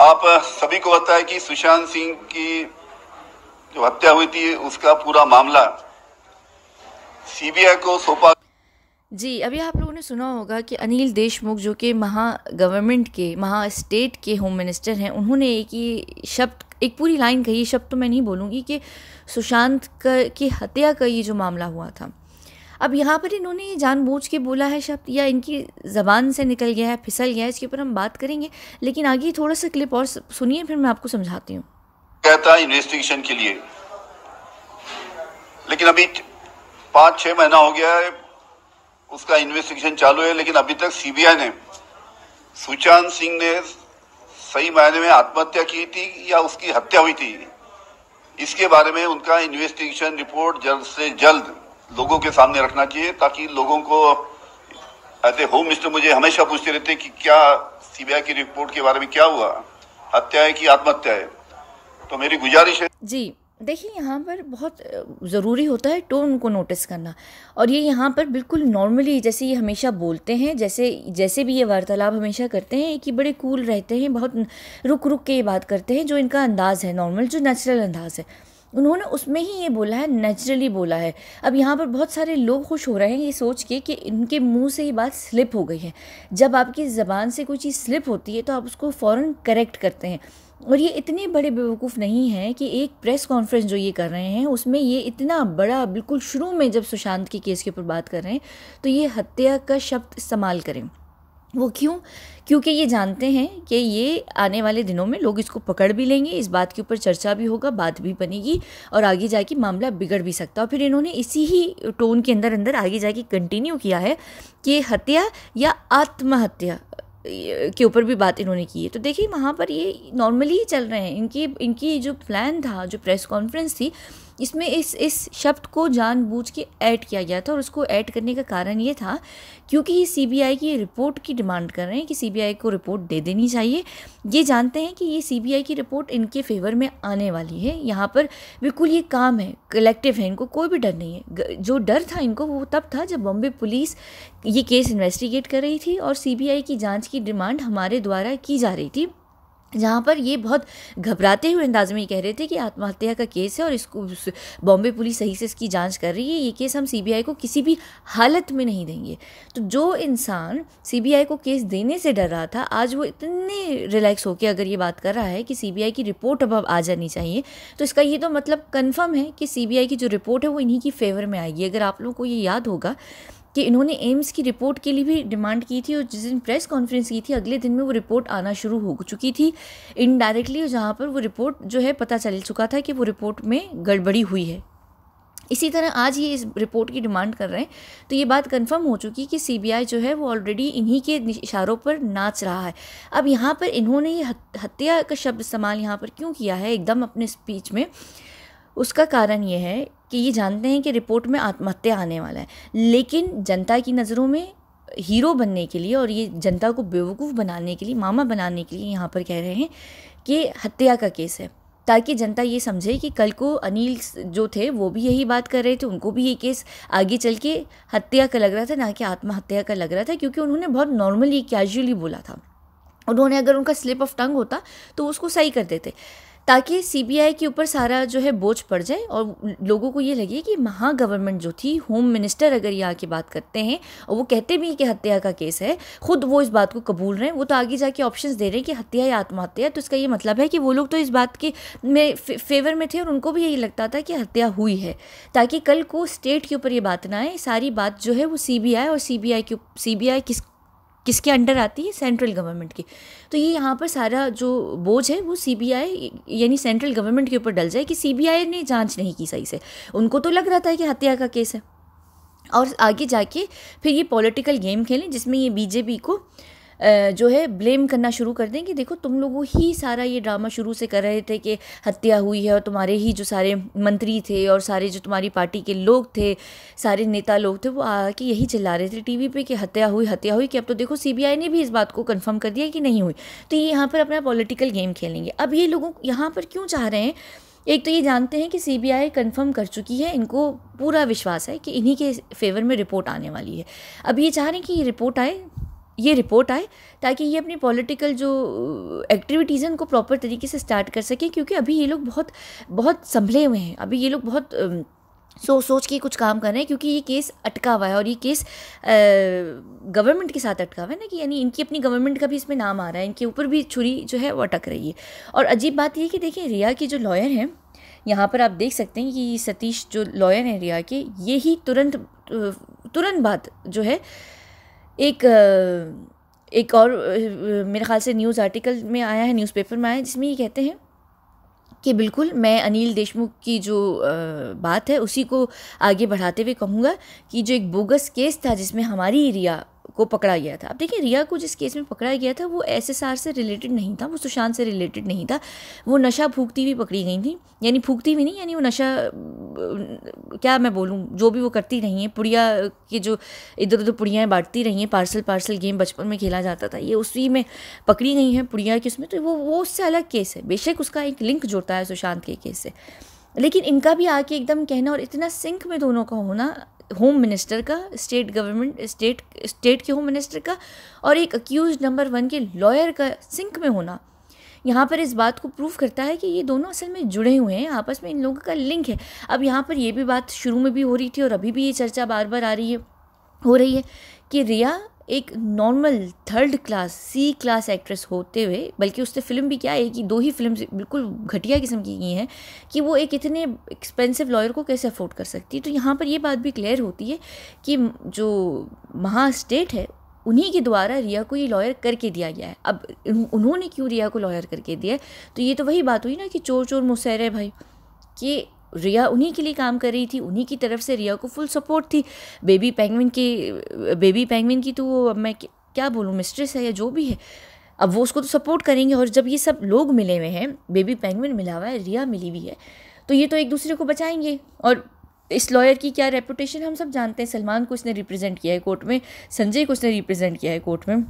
आप सभी को पता है कि सुशांत सिंह की जो हत्या हुई थी उसका पूरा मामला सीबीआई को सौंपा जी अभी आप लोगों ने सुना होगा कि अनिल देशमुख जो कि महा गवर्नमेंट के महा स्टेट के होम मिनिस्टर हैं उन्होंने एक ही शब्द एक पूरी लाइन कही शब्द तो मैं नहीं बोलूँगी कि सुशांत की हत्या का ये जो मामला हुआ था अब यहाँ पर इन्होंने ये जानबूझ के बोला है शब्द या इनकी ज़बान से निकल गया है फिसल गया है इसके ऊपर हम बात करेंगे लेकिन आगे थोड़ा सा क्लिप और सुनिए फिर मैं आपको समझाती हूँ कहता है इन्वेस्टिगेशन के लिए लेकिन अभी पांच छह महीना हो गया है उसका इन्वेस्टिगेशन चालू है लेकिन अभी तक सीबीआई ने सुशांत सिंह ने सही मायने में आत्महत्या की थी या उसकी हत्या हुई थी इसके बारे में उनका इन्वेस्टिगेशन रिपोर्ट जल्द से जल्द लोगों के सामने रखना चाहिए ताकि लोगों को एज ए होम मिनिस्टर मुझे हमेशा पूछते रहते कि क्या सीबीआई की रिपोर्ट के बारे में क्या हुआ हत्या है कि आत्महत्या है तो मेरी गुजारिश है जी देखिए यहाँ पर बहुत ज़रूरी होता है टोन को नोटिस करना और ये यहाँ पर बिल्कुल नॉर्मली जैसे ये हमेशा बोलते हैं जैसे जैसे भी ये वार्तालाप हमेशा करते हैं कि बड़े कूल रहते हैं बहुत रुक रुक के ये बात करते हैं जो इनका अंदाज़ है नॉर्मल जो नेचुरल अंदाज़ है उन्होंने उसमें ही ये बोला है नेचुरली बोला है अब यहाँ पर बहुत सारे लोग खुश हो रहे हैं ये सोच के कि इनके मुंह से ये बात स्लिप हो गई है जब आपकी ज़बान से कोई चीज़ स्लिप होती है तो आप उसको फ़ौर करेक्ट करते हैं और ये इतने बड़े बेवकूफ़ नहीं हैं कि एक प्रेस कॉन्फ्रेंस जो ये कर रहे हैं उसमें ये इतना बड़ा बिल्कुल शुरू में जब सुशांत के केस के ऊपर बात कर रहे हैं तो ये हत्या का शब्द इस्तेमाल करें वो क्यों क्योंकि ये जानते हैं कि ये आने वाले दिनों में लोग इसको पकड़ भी लेंगे इस बात के ऊपर चर्चा भी होगा बात भी बनेगी और आगे जाके मामला बिगड़ भी सकता है और फिर इन्होंने इसी ही टोन के अंदर अंदर आगे जाके कंटिन्यू किया है कि हत्या या आत्महत्या के ऊपर भी बात इन्होंने की है तो देखिए वहाँ पर ये नॉर्मली ही चल रहे हैं इनकी इनकी जो प्लान था जो प्रेस कॉन्फ्रेंस थी इसमें इस इस शब्द को जानबूझ के ऐड किया गया था और उसको ऐड करने का कारण ये था क्योंकि ये सीबीआई की रिपोर्ट की डिमांड कर रहे हैं कि सीबीआई को रिपोर्ट दे देनी चाहिए ये जानते हैं कि ये सीबीआई की रिपोर्ट इनके फेवर में आने वाली है यहाँ पर बिल्कुल ये काम है कलेक्टिव है इनको कोई भी डर नहीं है जो डर था इनको वो तब था जब बॉम्बे पुलिस ये केस इन्वेस्टिगेट कर रही थी और सी की जाँच की डिमांड हमारे द्वारा की जा रही थी जहाँ पर ये बहुत घबराते हुए अंदाज में ये कह रहे थे कि आत्महत्या का केस है और इसको बॉम्बे पुलिस सही से इसकी जांच कर रही है ये केस हम सीबीआई को किसी भी हालत में नहीं देंगे तो जो इंसान सीबीआई को केस देने से डर रहा था आज वो इतने रिलैक्स होकर अगर ये बात कर रहा है कि सीबीआई की रिपोर्ट अब आ जानी चाहिए तो इसका ये तो मतलब कन्फर्म है कि सी की जो रिपोर्ट है वो इन्हीं की फेवर में आएगी अगर आप लोगों को ये याद होगा कि इन्होंने एम्स की रिपोर्ट के लिए भी डिमांड की थी और जिस दिन प्रेस कॉन्फ्रेंस की थी अगले दिन में वो रिपोर्ट आना शुरू हो चुकी थी इनडायरेक्टली जहाँ पर वो रिपोर्ट जो है पता चल चुका था कि वो रिपोर्ट में गड़बड़ी हुई है इसी तरह आज ये इस रिपोर्ट की डिमांड कर रहे हैं तो ये बात कंफर्म हो चुकी कि सीबीआई जो है वो ऑलरेडी इन्हीं के इशारों पर नाच रहा है अब यहाँ पर इन्होंने ये हत्या का शब्द इस्तेमाल यहाँ पर क्यों किया है एकदम अपने स्पीच में उसका कारण ये है कि ये जानते हैं कि रिपोर्ट में आत्महत्या आने वाला है लेकिन जनता की नज़रों में हीरो बनने के लिए और ये जनता को बेवकूफ़ बनाने के लिए मामा बनाने के लिए यहाँ पर कह रहे हैं कि हत्या का केस है ताकि जनता ये समझे कि कल को अनिल जो थे वो भी यही बात कर रहे थे उनको भी ये केस आगे चल के हत्या का लग रहा था ना कि आत्महत्या का लग रहा था क्योंकि उन्होंने बहुत नॉर्मली कैजुअली बोला था उन्होंने अगर उनका स्लिप ऑफ टंग होता तो उसको सही कर देते ताकि सीबीआई के ऊपर सारा जो है बोझ पड़ जाए और लोगों को ये लगे कि महा गवर्नमेंट जो थी होम मिनिस्टर अगर ये आके बात करते हैं और वो कहते भी कि हत्या का केस है खुद वो इस बात को कबूल रहे हैं वो तो आगे जाके ऑप्शन दे रहे हैं कि हत्या या आत्महत्या तो इसका ये मतलब है कि वो लोग तो इस बात के में फेवर में थे और उनको भी यही लगता था कि हत्या हुई है ताकि कल को स्टेट के ऊपर ये बात ना आए सारी बात जो है वो सी और सी बी के सी किस किसके अंडर आती है सेंट्रल गवर्नमेंट की तो ये यहाँ पर सारा जो बोझ है वो सीबीआई यानी सेंट्रल गवर्नमेंट के ऊपर डल जाए कि सीबीआई ने जांच नहीं की सही से उनको तो लग रहा था कि हत्या का केस है और आगे जाके फिर ये पॉलिटिकल गेम खेलें जिसमें ये बीजेपी को जो है ब्लेम करना शुरू कर दें कि देखो तुम लोगों ही सारा ये ड्रामा शुरू से कर रहे थे कि हत्या हुई है और तुम्हारे ही जो सारे मंत्री थे और सारे जो तुम्हारी पार्टी के लोग थे सारे नेता लोग थे वो आके यही चिल्ला रहे थे टीवी पे कि हत्या हुई हत्या हुई कि अब तो देखो सीबीआई ने भी इस बात को कंफर्म कर दिया कि नहीं हुई तो ये यहाँ पर अपना पॉलिटिकल गेम खेलेंगे अब ये लोगों यहाँ पर क्यों चाह रहे हैं एक तो ये जानते हैं कि सीबीआई कंफर्म कर चुकी है इनको पूरा विश्वास है कि इन्हीं के फेवर में रिपोर्ट आने वाली है अब ये चाह रहे हैं कि ये रिपोर्ट आए ये रिपोर्ट आए ताकि ये अपनी पॉलिटिकल जो एक्टिविटीज़ uh, हैं उनको प्रॉपर तरीके से स्टार्ट कर सकें क्योंकि अभी ये लोग बहुत बहुत संभले हुए हैं अभी ये लोग बहुत um, सोच सोच के कुछ काम कर रहे हैं क्योंकि ये केस अटका हुआ है और ये केस गवर्नमेंट uh, के साथ अटका हुआ है ना कि यानी इनकी अपनी गवर्नमेंट का भी इसमें नाम आ रहा है इनके ऊपर भी छुरी जो है वो अटक रही है और अजीब बात यह कि देखिए रिया के जो लॉयर हैं यहाँ पर आप देख सकते हैं कि सतीश जो लॉयर हैं रिया के ये ही तुरंत uh, तुरंत बात जो है एक एक और मेरे ख़्याल से न्यूज़ आर्टिकल में आया है न्यूज़पेपर में आया है जिसमें ये कहते हैं कि बिल्कुल मैं अनिल देशमुख की जो बात है उसी को आगे बढ़ाते हुए कहूँगा कि जो एक बोगस केस था जिसमें हमारी एरिया को पकड़ा गया था अब देखिए रिया को जिस केस में पकड़ा गया था वो एसएसआर से रिलेटेड नहीं था वो सुशांत से रिलेटेड नहीं था वो नशा फूकती हुई पकड़ी गई थी यानी फूकती हुई नहीं यानी वो नशा क्या मैं बोलूँ जो भी वो करती रही हैं पुड़िया के जो इधर उधर पुड़ियाँ बांटती रही हैं पार्सल पार्सल गेम बचपन में खेला जाता था ये उसी में पकड़ी गई हैं पुड़िया के उसमें तो वो वो उससे अलग केस है बेशक उसका एक लिंक जुड़ता है सुशांत के केस से लेकिन इनका भी आके एकदम कहना और इतना सिंक में दोनों का होना होम मिनिस्टर का स्टेट गवर्नमेंट स्टेट स्टेट के होम मिनिस्टर का और एक अक्यूज नंबर वन के लॉयर का सिंक में होना यहाँ पर इस बात को प्रूव करता है कि ये दोनों असल में जुड़े हुए हैं आपस में इन लोगों का लिंक है अब यहाँ पर ये भी बात शुरू में भी हो रही थी और अभी भी ये चर्चा बार बार आ रही है हो रही है कि रिया एक normal third class C class actress होते हुए बल्कि उसने फिल्म भी क्या है कि दो ही फिल्म बिल्कुल घटिया किस्म की की हैं कि वो एक इतने एक्सपेंसिव लॉयर को कैसे अफोर्ड कर सकती है तो यहाँ पर ये बात भी क्लियर होती है कि जो महा स्टेट है उन्हीं के द्वारा रिया को ये लॉयर करके दिया गया है अब उन्होंने क्यों रिया को लॉयर करके दिया है तो ये तो वही बात हुई ना कि चोर चोर है भाई कि रिया उन्हीं के लिए काम कर रही थी उन्हीं की तरफ से रिया को फुल सपोर्ट थी बेबी पैंगविन के बेबी पैंगविन की तो अब मैं क्या बोलूँ मिस्ट्रेस है या जो भी है अब वो उसको तो सपोर्ट करेंगे और जब ये सब लोग मिले हुए हैं बेबी पैंगविन मिला हुआ है रिया मिली हुई है तो ये तो एक दूसरे को बचाएंगे और इस लॉयर की क्या रेपुटेशन हम सब जानते हैं सलमान को इसने रिप्रेजेंट किया है कोर्ट में संजय को इसने रिप्रेजेंट किया है कोर्ट में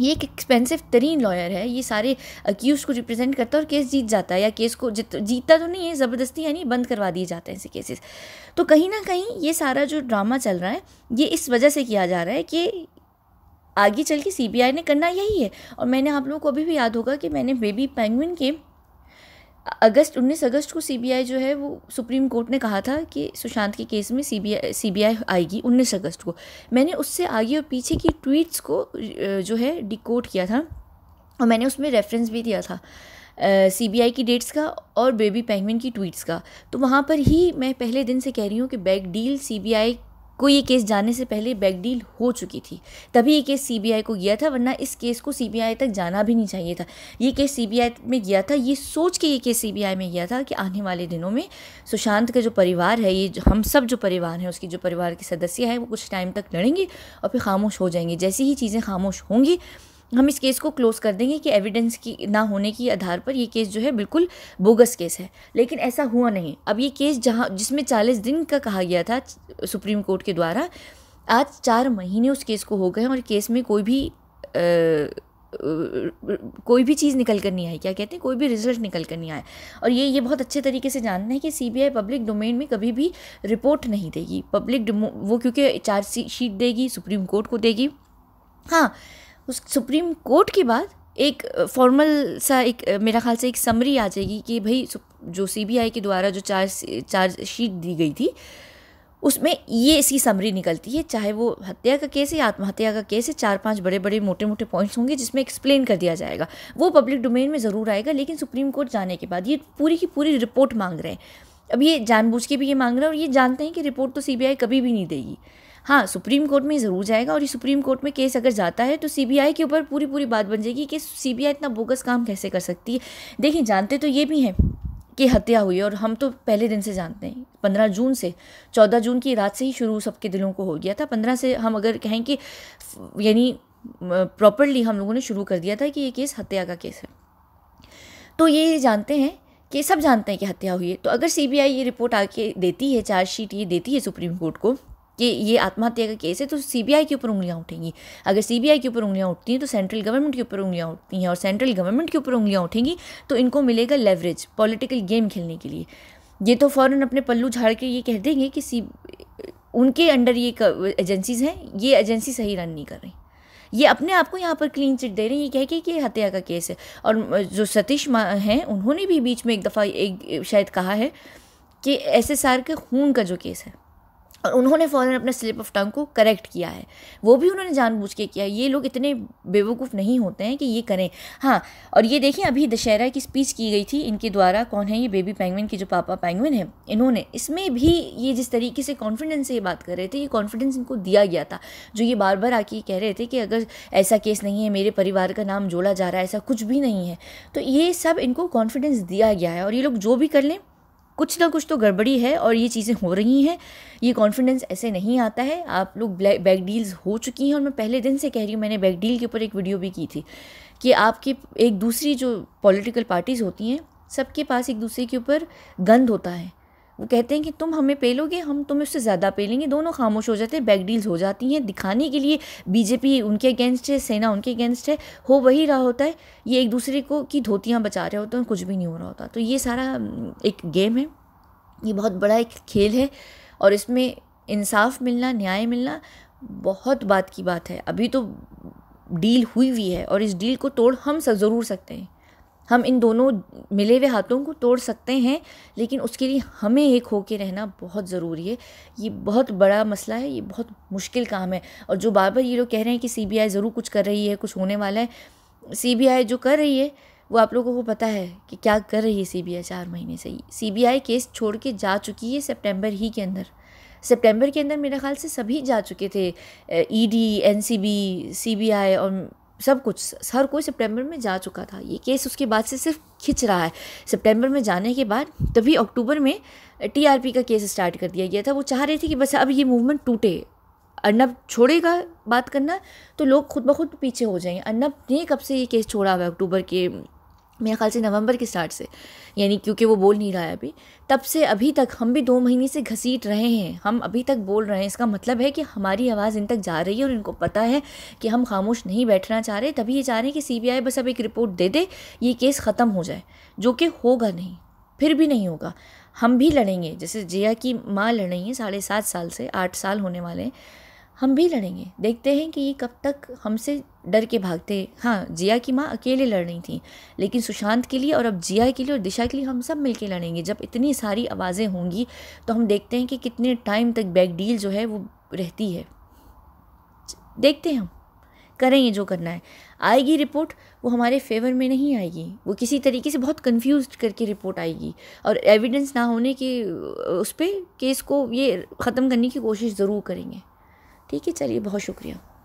ये एक एक्सपेंसिव तरीन लॉयर है ये सारे अक्यूज को रिप्रेजेंट करता है और केस जीत जाता है या केस को जित जीतता तो नहीं है ज़बरदस्ती यानी बंद करवा दिए जाते हैं ऐसे केसेस तो कहीं ना कहीं ये सारा जो ड्रामा चल रहा है ये इस वजह से किया जा रहा है कि आगे चल के सी ने करना यही है और मैंने आप लोगों को अभी भी याद होगा कि मैंने बेबी पैंगविन के अगस्त 19 अगस्त को सीबीआई जो है वो सुप्रीम कोर्ट ने कहा था कि सुशांत के केस में सीबीआई सीबीआई आएगी 19 अगस्त को मैंने उससे आगे और पीछे की ट्वीट्स को जो है डिकोड किया था और मैंने उसमें रेफरेंस भी दिया था सी बी आई की डेट्स का और बेबी पेंगविन की ट्वीट्स का तो वहाँ पर ही मैं पहले दिन से कह रही हूँ कि बैग डील सी बी आई को ये केस जाने से पहले बैक डील हो चुकी थी तभी ये केस सीबीआई को गया था वरना इस केस को सीबीआई तक जाना भी नहीं चाहिए था ये केस सीबीआई में गया था ये सोच के ये केस सीबीआई में गया था कि आने वाले दिनों में सुशांत का जो परिवार है ये हम सब जो परिवार हैं उसकी जो परिवार के सदस्य हैं वो कुछ टाइम तक लड़ेंगे और फिर खामोश हो जाएंगे जैसी ही चीज़ें खामोश होंगी हम इस केस को क्लोज़ कर देंगे कि एविडेंस की ना होने के आधार पर ये केस जो है बिल्कुल बोगस केस है लेकिन ऐसा हुआ नहीं अब ये केस जहाँ जिसमें चालीस दिन का कहा गया था सुप्रीम कोर्ट के द्वारा आज चार महीने उस केस को हो गए और केस में कोई भी आ, कोई भी चीज़ निकल कर नहीं आई क्या कहते हैं कोई भी रिजल्ट निकल कर नहीं आया और ये ये बहुत अच्छे तरीके से जानना है कि सीबीआई पब्लिक डोमेन में कभी भी रिपोर्ट नहीं देगी पब्लिक वो क्योंकि चार्ज शीट देगी सुप्रीम कोर्ट को देगी हाँ उस सुप्रीम कोर्ट के बाद एक फॉर्मल सा एक मेरा ख्याल से एक समरी आ जाएगी कि भाई जो सीबीआई के द्वारा जो चार्ज चार्जशीट दी गई थी उसमें ये इसकी समरी निकलती है चाहे वो हत्या का केस है आत्महत्या का केस है चार पांच बड़े बड़े मोटे मोटे पॉइंट्स होंगे जिसमें एक्सप्लेन कर दिया जाएगा वो पब्लिक डोमेन में ज़रूर आएगा लेकिन सुप्रीम कोर्ट जाने के बाद ये पूरी की पूरी रिपोर्ट मांग रहे हैं अब ये जानबूझ के भी ये मांग रहे हैं और ये जानते हैं कि रिपोर्ट तो सीबीआई कभी भी नहीं देगी हाँ सुप्रीम कोर्ट में ज़रूर जाएगा और ये सुप्रीम कोर्ट में केस अगर जाता है तो सीबीआई के ऊपर पूरी पूरी बात बन जाएगी कि सीबीआई इतना बोगस काम कैसे कर सकती है देखिए जानते तो ये भी हैं कि हत्या हुई और हम तो पहले दिन से जानते हैं पंद्रह जून से चौदह जून की रात से ही शुरू सबके दिलों को हो गया था पंद्रह से हम अगर कहें कि यानी प्रॉपरली हम लोगों ने शुरू कर दिया था कि ये केस हत्या का केस है तो ये जानते हैं कि सब जानते हैं कि हत्या हुई है तो अगर सीबीआई ये रिपोर्ट आके देती है चार्जशीट ये देती है सुप्रीम कोर्ट को कि ये आत्महत्या का केस है तो सीबीआई के ऊपर उंगलियां उठेंगी अगर सीबीआई के ऊपर उंगलियां उठती हैं तो सेंट्रल गवर्नमेंट के ऊपर उंगलियां उठती हैं और सेंट्रल गवर्नमेंट के ऊपर उंगलियां उठेंगी तो इनको मिलेगा लेवरेज पॉलिटिकल गेम खेलने के लिए ये तो फ़ौरन अपने पल्लू झाड़ के ये कह देंगे कि सी उनके अंडर ये एजेंसीज हैं ये एजेंसी सही रन नहीं कर रही ये अपने आप को यहाँ पर क्लीन चिट दे रही है ये कह के कि ये हत्या का केस है और जो सतीश माँ हैं उन्होंने भी बीच में एक दफ़ा एक शायद कहा है कि एस एस आर के खून का जो केस है और उन्होंने फ़ौरन अपने स्लिप ऑफ टंग को करेक्ट किया है वो भी उन्होंने जानबूझ के किया ये लोग इतने बेवकूफ़ नहीं होते हैं कि ये करें हाँ और ये देखें अभी दशहरा की स्पीच की गई थी इनके द्वारा कौन है ये बेबी पैंगविन के जो पापा पैंगविन है इन्होंने इसमें भी ये जिस तरीके से कॉन्फिडेंस से ये बात कर रहे थे ये कॉन्फिडेंस इनको दिया गया था जो ये बार बार आके कह रहे थे कि अगर ऐसा केस नहीं है मेरे परिवार का नाम जोड़ा जा रहा है ऐसा कुछ भी नहीं है तो ये सब इनको कॉन्फिडेंस दिया गया है और ये लोग जो भी कर लें कुछ ना कुछ तो गड़बड़ी है और ये चीज़ें हो रही हैं ये कॉन्फिडेंस ऐसे नहीं आता है आप लोग बैक डील्स हो चुकी हैं और मैं पहले दिन से कह रही हूँ मैंने बैक डील के ऊपर एक वीडियो भी की थी कि आपकी एक दूसरी जो पॉलिटिकल पार्टीज़ होती हैं सबके पास एक दूसरे के ऊपर गंद होता है वो कहते हैं कि तुम हमें पेलोगे हम तुम्हें उससे ज़्यादा पेलेंगे दोनों खामोश हो जाते हैं बैक डील्स हो जाती हैं दिखाने के लिए बीजेपी उनके अगेंस्ट है सेना उनके अगेंस्ट है हो वही रहा होता है ये एक दूसरे को की धोतियाँ बचा रहे होते हैं कुछ भी नहीं हो रहा होता तो ये सारा एक गेम है ये बहुत बड़ा एक खेल है और इसमें इंसाफ मिलना न्याय मिलना बहुत बात की बात है अभी तो डील हुई हुई है और इस डील को तोड़ हम ज़रूर सकते हैं हम इन दोनों मिले हुए हाथों को तोड़ सकते हैं लेकिन उसके लिए हमें एक होके रहना बहुत ज़रूरी है ये बहुत बड़ा मसला है ये बहुत मुश्किल काम है और जो बार बार ये लोग कह रहे हैं कि सी ज़रूर कुछ कर रही है कुछ होने वाला है सी जो कर रही है वो आप लोगों को पता है कि क्या कर रही है सीबीआई चार महीने से ही सी केस छोड़ के जा चुकी है सेप्टेम्बर ही के अंदर सितंबर के अंदर मेरे ख्याल से सभी जा चुके थे ईडी एनसीबी सीबीआई और सब कुछ हर कोई सितंबर में जा चुका था ये केस उसके बाद से सिर्फ खिंच रहा है सितंबर में जाने के बाद तभी अक्टूबर में टीआरपी का केस स्टार्ट कर दिया गया था वो चाह रहे थे कि बस अब ये मूवमेंट टूटे अर्नब छोड़ेगा बात करना तो लोग खुद ब खुद पीछे हो जाएंगे अर्नब ने कब से ये केस छोड़ा हुआ है अक्टूबर के मेरे ख्याल से नवंबर के स्टार्ट से यानी क्योंकि वो बोल नहीं रहा है अभी तब से अभी तक हम भी दो महीने से घसीट रहे हैं हम अभी तक बोल रहे हैं इसका मतलब है कि हमारी आवाज़ इन तक जा रही है और इनको पता है कि हम खामोश नहीं बैठना चाह रहे तभी ये चाह रहे हैं कि सीबीआई बस अब एक रिपोर्ट दे दे ये केस ख़त्म हो जाए जो कि होगा नहीं फिर भी नहीं होगा हम भी लड़ेंगे जैसे जिया की माँ लड़ रही है साढ़े सात साल से आठ साल होने वाले हैं हम भी लड़ेंगे देखते हैं कि ये कब तक हमसे डर के भागते हाँ जिया की माँ अकेले लड़ रही थी लेकिन सुशांत के लिए और अब जिया के लिए और दिशा के लिए हम सब मिलके लड़ेंगे जब इतनी सारी आवाज़ें होंगी तो हम देखते हैं कि कितने टाइम तक बैक डील जो है वो रहती है देखते हैं हम करेंगे जो करना है आएगी रिपोर्ट वो हमारे फेवर में नहीं आएगी वो किसी तरीके से बहुत कंफ्यूज करके रिपोर्ट आएगी और एविडेंस ना होने के उस पर केस को ये ख़त्म करने की कोशिश ज़रूर करेंगे ठीक है चलिए बहुत शुक्रिया